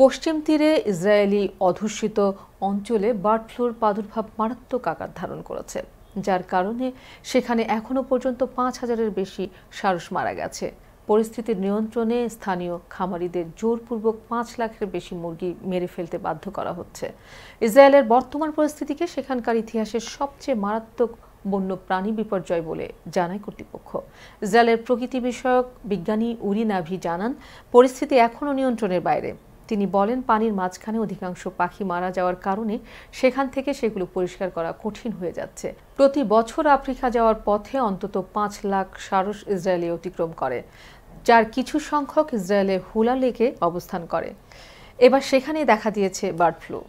পশ্চিম তীরে ইসরায়েলি অধুষিত অঞ্চলে বার্ড ফ্লুর প্রাদুর্ভাব মারাত্মক আকার ধারণ করেছে যার কারণে সেখানে এখনও পর্যন্ত পাঁচ হাজারের বেশি সারস মারা গেছে পরিস্থিতির নিয়ন্ত্রণে স্থানীয় খামারিদের জোরপূর্বক পাঁচ লাখের বেশি মুরগি মেরে ফেলতে বাধ্য করা হচ্ছে ইসরায়েলের বর্তমান পরিস্থিতিকে সেখানকার ইতিহাসের সবচেয়ে মারাত্মক বন্য প্রাণী বিপর্যয় বলে জানায় কর্তৃপক্ষ ইসরায়েলের প্রকৃতি বিষয়ক বিজ্ঞানী উরি নাভি জানান পরিস্থিতি এখনও নিয়ন্ত্রণের বাইরে তিনি বলেন পানির মাঝখানে অধিকাংশ পাখি মারা যাওয়ার কারণে সেখান থেকে সেগুলো পরিষ্কার করা কঠিন হয়ে যাচ্ছে প্রতি বছর আফ্রিকা যাওয়ার পথে অন্তত পাঁচ লাখ সারস ইসরায়েলে অতিক্রম করে যার কিছু সংখ্যক ইসরায়েলের হুলা লেকে অবস্থান করে এবার সেখানে দেখা দিয়েছে বার্ড ফ্লু